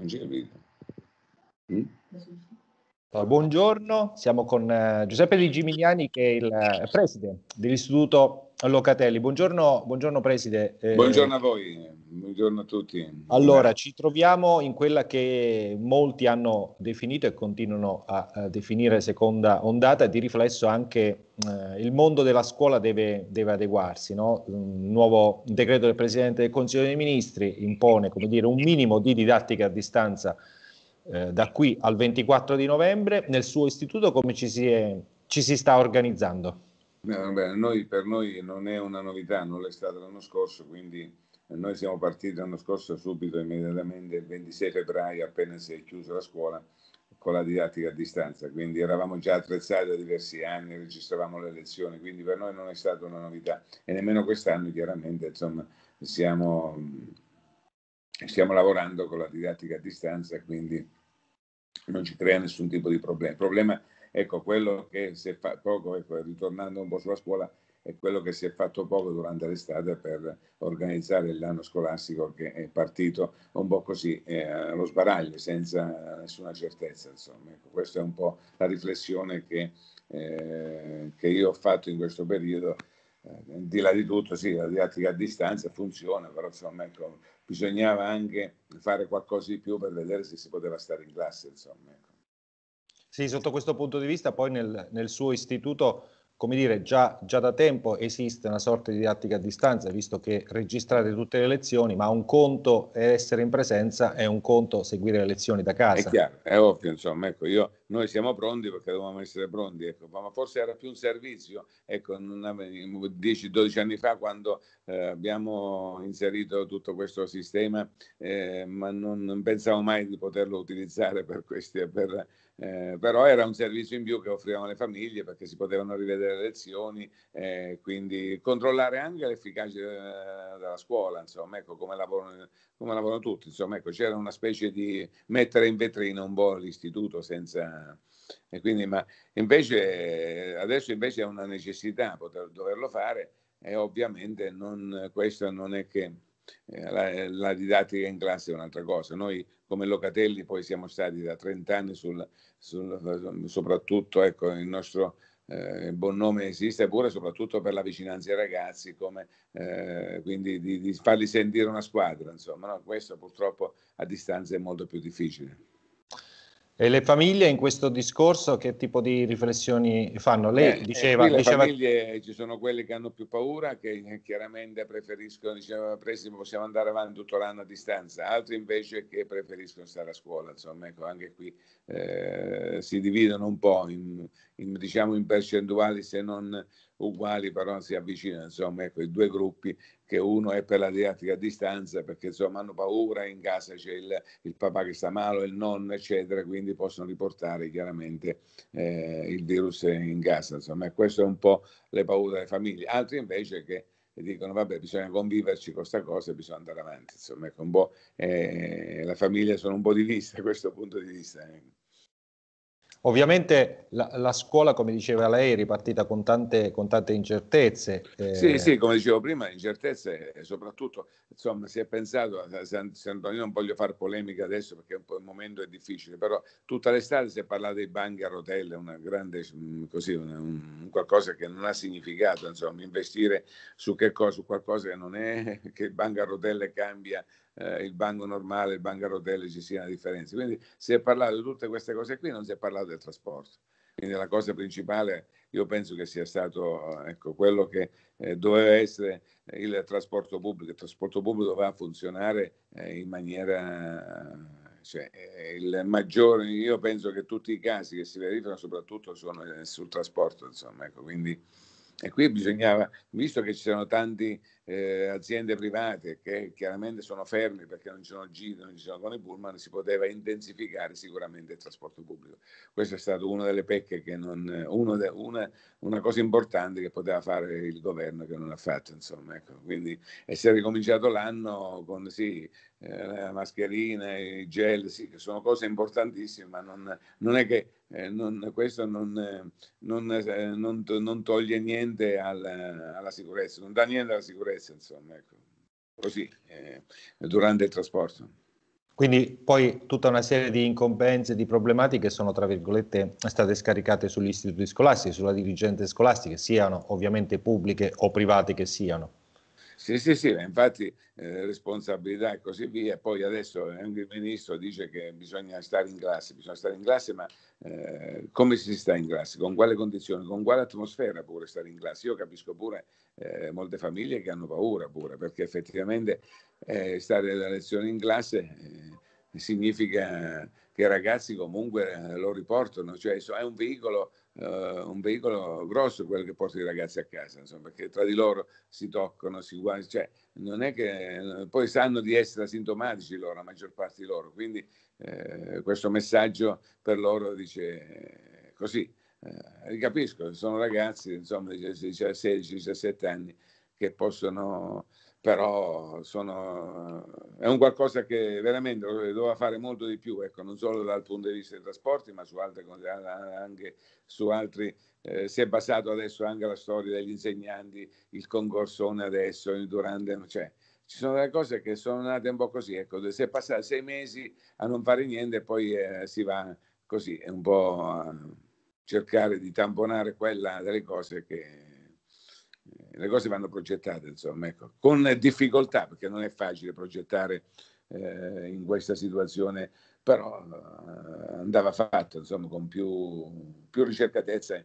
Non ci capito. Mm? Buongiorno, siamo con eh, Giuseppe Di Gimignani che è il eh, presidente dell'Istituto Locatelli. Buongiorno, buongiorno Preside. Eh, buongiorno a voi, buongiorno a tutti. Allora, ci troviamo in quella che molti hanno definito e continuano a, a definire seconda ondata, di riflesso anche eh, il mondo della scuola deve, deve adeguarsi. No? Un nuovo decreto del Presidente del Consiglio dei Ministri impone dire, un minimo di didattica a distanza eh, da qui al 24 di novembre. Nel suo istituto come ci si, è, ci si sta organizzando? No, noi, per noi non è una novità, non l'è stata l'anno scorso, quindi eh, noi siamo partiti l'anno scorso subito, immediatamente il 26 febbraio, appena si è chiusa la scuola, con la didattica a distanza, quindi eravamo già attrezzati da diversi anni, registravamo le lezioni, quindi per noi non è stata una novità e nemmeno quest'anno chiaramente insomma, siamo, stiamo lavorando con la didattica a distanza, quindi non ci crea nessun tipo di problema. Il problema Ecco, quello che si è fatto poco, ecco, ritornando un po' sulla scuola, è quello che si è fatto poco durante l'estate per organizzare l'anno scolastico che è partito un po' così eh, allo sbaraglio, senza nessuna certezza. Insomma. Ecco, questa è un po' la riflessione che, eh, che io ho fatto in questo periodo. Eh, di là di tutto, sì, la didattica a distanza funziona, però insomma, ecco, bisognava anche fare qualcosa di più per vedere se si poteva stare in classe. Insomma, ecco. Sì, sotto questo punto di vista poi nel, nel suo istituto, come dire, già, già, da tempo esiste una sorta di didattica a distanza, visto che registrate tutte le lezioni, ma un conto è essere in presenza è un conto seguire le lezioni da casa. È chiaro, è ovvio, insomma, ecco, io, noi siamo pronti perché dovevamo essere pronti, ecco, ma forse era più un servizio, ecco, 10-12 anni fa quando eh, abbiamo inserito tutto questo sistema, eh, ma non, non pensavo mai di poterlo utilizzare per questi... Per, eh, però era un servizio in più che offrivano le famiglie perché si potevano rivedere le lezioni, eh, quindi controllare anche l'efficacia eh, della scuola, insomma, ecco come lavorano, come lavorano tutti, insomma, ecco, c'era una specie di mettere in vetrina un po' l'istituto senza... E quindi, ma invece, adesso invece è una necessità poter, doverlo fare e ovviamente non, questo non è che eh, la, eh, la, didattica in classe è un'altra cosa. Noi come Locatelli poi siamo stati da 30 anni sul, sul, soprattutto, ecco, il nostro eh, buon nome esiste pure soprattutto per la vicinanza ai ragazzi, come, eh, quindi di, di, farli sentire una squadra, insomma, no? questo purtroppo a distanza è molto più difficile. E le famiglie in questo discorso che tipo di riflessioni fanno? Lei eh, eh diceva, eh, diceva... Famiglie, ci sono quelle che hanno più paura, che chiaramente preferiscono, diceva Presimo, possiamo andare avanti tutto l'anno a distanza, altri invece che preferiscono stare a scuola, insomma, ecco, anche qui eh, si dividono un po' in, in, diciamo, in percentuali se non uguali, però si avvicinano, insomma, ecco, i due gruppi, che uno è per la didattica a distanza, perché insomma hanno paura, in casa c'è il, il papà che sta male, il nonno, eccetera, quindi possono riportare chiaramente eh, il virus in casa, insomma, e questo è un po' le paure delle famiglie. Altri invece che dicono vabbè bisogna conviverci con questa cosa e bisogna andare avanti, insomma, ecco, un po', eh, la famiglia sono un po' di vista da questo punto di vista. Eh. Ovviamente la, la, scuola, come diceva lei, è ripartita con tante, con tante incertezze. Eh. Sì, sì, come dicevo prima, incertezze e eh, soprattutto insomma, si è pensato, eh, San, San, io non voglio fare polemica adesso perché un po' il momento è difficile, però tutta l'estate si è parlato dei banchi a rotelle, una grande, mm, così, una, un, qualcosa che non ha significato, insomma, investire su, cosa, su qualcosa che non è, che il banco a rotelle cambia eh, il banco normale, il banco a rotelle ci sia una differenza. Quindi si è parlato di tutte queste cose qui, non si è parlato del trasporto. Quindi la cosa principale io penso che sia stato eh, ecco, quello che eh, doveva essere il trasporto pubblico. Il trasporto pubblico doveva funzionare eh, in maniera... Cioè, eh, il maggiore, io penso che tutti i casi che si verificano soprattutto sono eh, sul trasporto, insomma, ecco, quindi e qui bisognava, visto che ci sono tante eh, aziende private che chiaramente sono fermi perché non ci sono giri, non ci sono con i pullman, si poteva intensificare sicuramente il trasporto pubblico. Questa è stata una delle pecche che non, de, una, una, cosa importante che poteva fare il governo che non ha fatto, insomma. Ecco. Quindi essere ricominciato l'anno con sì, eh, la mascherina, i gel, sì, che sono cose importantissime, ma non, non è che eh, non, questo non, eh, non, eh, non, toglie niente alla, alla, sicurezza, non dà niente alla sicurezza, insomma, ecco. così, eh, durante il trasporto. Quindi poi tutta una serie di incombenze, di problematiche sono, tra virgolette, state scaricate sugli istituti scolastici, sulla dirigente scolastica, siano ovviamente pubbliche o private che siano. Sì, sì, sì, infatti eh, responsabilità e così via. Poi adesso anche eh, il ministro dice che bisogna stare in classe, bisogna stare in classe, ma eh, come si sta in classe? Con quale condizioni? Con quale atmosfera pure stare in classe? Io capisco pure eh, molte famiglie che hanno paura pure, perché effettivamente eh, stare la lezione in classe eh, significa che i ragazzi comunque lo riportano, cioè è un veicolo eh, un veicolo grosso quello che porta i ragazzi a casa, insomma, perché tra di loro si toccano, si guardano, cioè non è che eh, poi sanno di essere asintomatici loro, la maggior parte di loro, quindi eh, questo messaggio per loro dice eh, così, eh, ricapisco, sono ragazzi, insomma, 16, 16 17 anni che possono però sono, è un qualcosa che veramente doveva fare molto di più, ecco, non solo dal punto di vista dei trasporti, ma su altre, anche su altri, eh, si è basato adesso anche la storia degli insegnanti, il concorsone adesso, il durante, cioè, ci sono delle cose che sono nate un po' così, ecco, si è passati sei mesi a non fare niente e poi eh, si va così, è un po' a cercare di tamponare quella delle cose che le cose vanno progettate, insomma, ecco, con difficoltà, perché non è facile progettare eh, in questa situazione, però eh, andava fatto, insomma, con più, più ricercatezza, eh,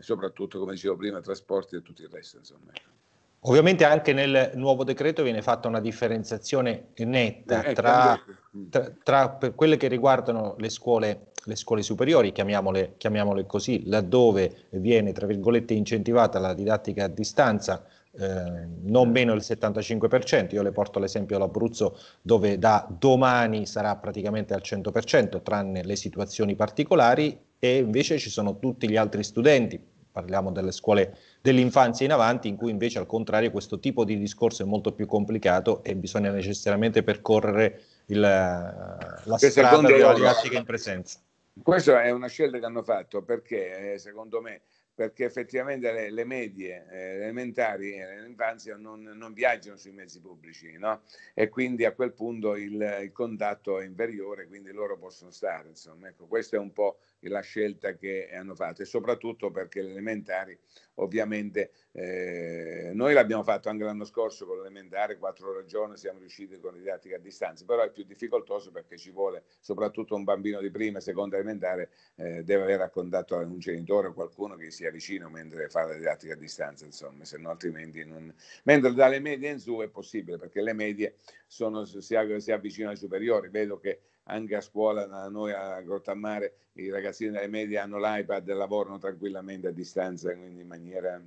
soprattutto, come dicevo prima, trasporti e tutto il resto, insomma. Ecco. Ovviamente anche nel nuovo decreto viene fatta una differenziazione netta eh, eh, tra, tra, tra quelle che riguardano le scuole le scuole superiori, chiamiamole, chiamiamole così, laddove viene tra virgolette incentivata la didattica a distanza, eh, non certo. meno il 75%, io le porto l'esempio all'Abruzzo dove da domani sarà praticamente al 100% tranne le situazioni particolari e invece ci sono tutti gli altri studenti, parliamo delle scuole dell'infanzia in avanti, in cui invece al contrario questo tipo di discorso è molto più complicato e bisogna necessariamente percorrere il, la Questa strada della didattica in presenza. Questa è una scelta che hanno fatto perché, eh, secondo me, perché effettivamente le, le medie eh, le elementari e l'infanzia non, non, viaggiano sui mezzi pubblici no? e quindi a quel punto il, il, contatto è inferiore, quindi loro possono stare. Insomma. Ecco, questa è un po' la scelta che hanno fatto e soprattutto perché le elementari ovviamente eh, noi l'abbiamo fatto anche l'anno scorso con l'elementare, quattro ore al giorno siamo riusciti con la didattica a distanza, però è più difficoltoso perché ci vuole soprattutto un bambino di prima e seconda elementare eh, deve avere a contatto un genitore o qualcuno che sia vicino mentre fa la didattica a distanza, insomma, se no altrimenti non... Mentre dalle medie in su è possibile perché le medie sono, si, si avvicinano ai superiori, vedo che anche a scuola da noi a Grottammare i ragazzini delle medie hanno l'iPad e lavorano tranquillamente a distanza, quindi in maniera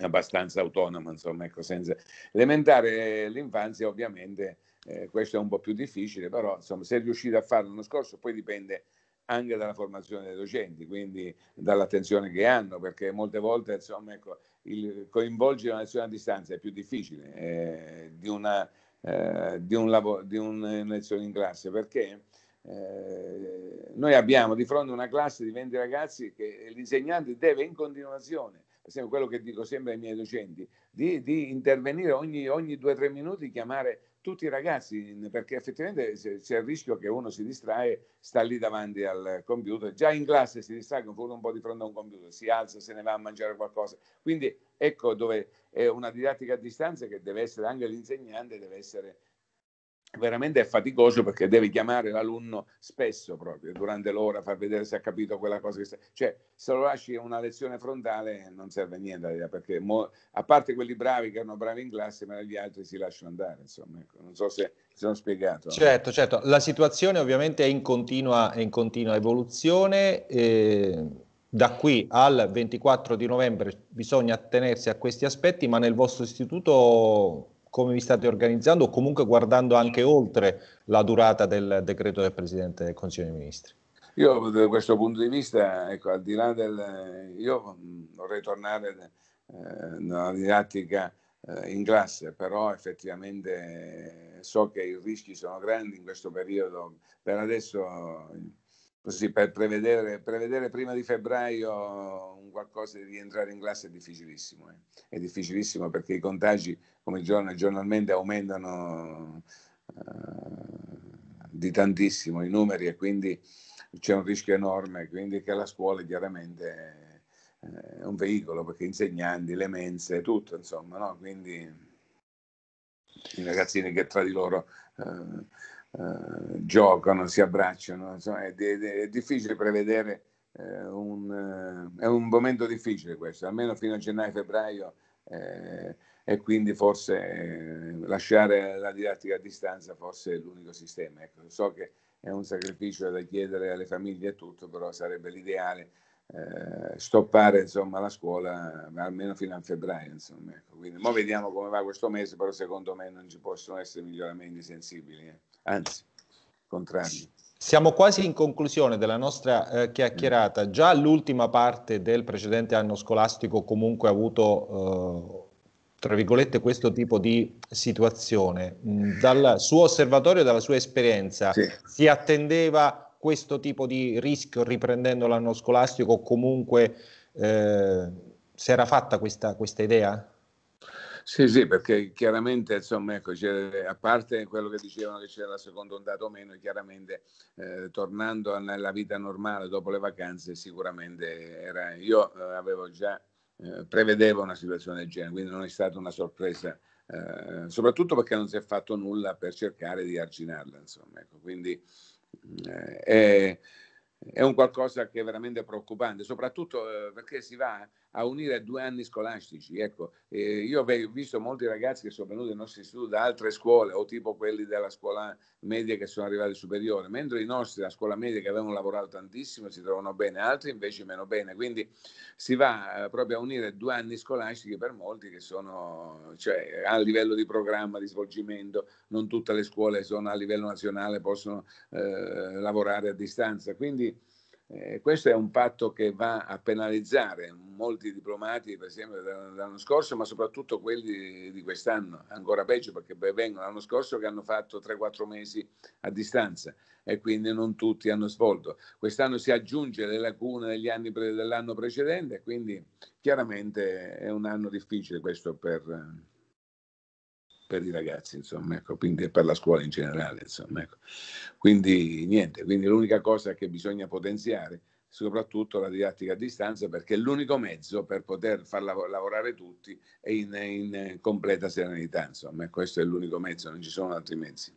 abbastanza autonoma, insomma, ecco, senza... Elementare eh, l'infanzia ovviamente eh, questo è un po' più difficile, però insomma, se riuscite a farlo l'anno scorso poi dipende anche dalla formazione dei docenti, quindi dall'attenzione che hanno, perché molte volte insomma, ecco, il, coinvolgere una lezione a distanza è più difficile eh, di una eh, di, un lavo- di un'elezione eh, in classe, perché eh, noi abbiamo di fronte una classe di 20 ragazzi che l'insegnante deve in continuazione, quello che dico sempre ai miei docenti, di, di intervenire ogni, ogni 2-3 minuti, chiamare tutti i ragazzi, perché effettivamente c'è il rischio che uno si distrae, sta lì davanti al computer, già in classe si distrae con un po' di fronte a un computer, si alza, se ne va a mangiare qualcosa. Quindi ecco dove è una didattica a distanza che deve essere anche l'insegnante, deve essere veramente è faticoso perché devi chiamare l'alunno spesso proprio durante l'ora, far vedere se ha capito quella cosa che sta... Cioè, se lo lasci una lezione frontale non serve a niente, eh, perché mo... a parte quelli bravi che erano bravi in classe, ma gli altri si lasciano andare, insomma. Ecco, non so se mi sono spiegato. Certo, certo. La situazione ovviamente è in continua, è in continua evoluzione. E... Da qui al 24 di novembre bisogna attenersi a questi aspetti, ma nel vostro istituto come vi state organizzando o comunque guardando anche oltre la durata del decreto del Presidente del Consiglio dei Ministri? Io da questo punto di vista, ecco, al di là del... Io vorrei tornare eh, nella didattica eh, in classe, però effettivamente eh, so che i rischi sono grandi in questo periodo. Per adesso così per prevedere, prevedere, prima di febbraio un qualcosa di rientrare in classe è difficilissimo, eh. è difficilissimo perché i contagi come giorno, giornalmente aumentano eh, di tantissimo i numeri e quindi c'è un rischio enorme, quindi che la scuola chiaramente eh, è un veicolo perché insegnanti, le mense, tutto insomma, no? quindi i ragazzini che tra di loro... Eh, eh, giocano, si abbracciano, insomma, è, è, è difficile prevedere eh, un, eh, è un momento difficile questo, almeno fino a gennaio-febbraio eh, e quindi forse eh, lasciare la didattica a distanza forse è l'unico sistema. Ecco, so che è un sacrificio da chiedere alle famiglie e tutto, però sarebbe l'ideale eh, stoppare insomma, la scuola almeno fino a febbraio. Insomma, ecco. Quindi, vediamo come va questo mese, però secondo me non ci possono essere miglioramenti sensibili. Eh anzi, contrario. Siamo quasi in conclusione della nostra eh, chiacchierata. Già l'ultima parte del precedente anno scolastico comunque ha avuto, eh, tra virgolette, questo tipo di situazione. Mm, dal suo osservatorio, dalla sua esperienza, sì. si attendeva questo tipo di rischio riprendendo l'anno scolastico? Comunque eh, si era fatta questa, questa idea? Sì, sì, perché chiaramente, insomma, ecco, a parte quello che dicevano che c'era la seconda ondata o meno, chiaramente eh, tornando alla vita normale dopo le vacanze, sicuramente era... Io eh, avevo già, eh, prevedevo una situazione del genere, quindi non è stata una sorpresa, eh, soprattutto perché non si è fatto nulla per cercare di arginarla, insomma, ecco, quindi eh, è, è un qualcosa che è veramente preoccupante, soprattutto eh, perché si va a unire due anni scolastici. Ecco, eh, io ho visto molti ragazzi che sono venuti nel nostro istituto da altre scuole o tipo quelli della scuola media che sono arrivati superiore, mentre i nostri della scuola media che avevano lavorato tantissimo si trovano bene, altri invece meno bene. Quindi si va eh, proprio a unire due anni scolastici per molti che sono cioè, a livello di programma, di svolgimento, non tutte le scuole sono a livello nazionale, possono eh, lavorare a distanza. Quindi eh, questo è un patto che va a penalizzare molti diplomati, per esempio, dell'anno scorso, ma soprattutto quelli di quest'anno, ancora peggio perché vengono l'anno scorso che hanno fatto 3-4 mesi a distanza e quindi non tutti hanno svolto. Quest'anno si aggiunge le lacune degli anni pre- dell'anno precedente, quindi chiaramente è un anno difficile questo per, per i ragazzi, insomma, ecco, quindi per la scuola in generale, insomma, ecco. Quindi niente, quindi l'unica cosa che bisogna potenziare soprattutto la didattica a distanza perché è l'unico mezzo per poter far lav- lavorare tutti e in, in, completa serenità, insomma, questo è l'unico mezzo, non ci sono altri mezzi.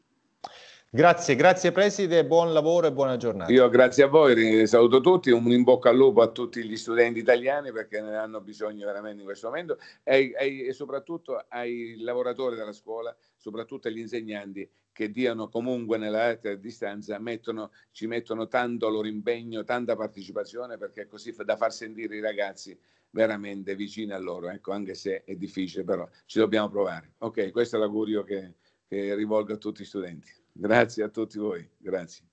Grazie, grazie Preside, buon lavoro e buona giornata. Io grazie a voi, saluto tutti, un in bocca al lupo a tutti gli studenti italiani perché ne hanno bisogno veramente in questo momento e, e, e soprattutto ai lavoratori della scuola, soprattutto agli insegnanti che diano comunque nella a distanza, mettono, ci mettono tanto loro impegno, tanta partecipazione perché è così da far sentire i ragazzi veramente vicini a loro, ecco, anche se è difficile, però ci dobbiamo provare. Ok, questo è l'augurio che, che rivolgo a tutti gli studenti. Grazie a tutti voi, grazie.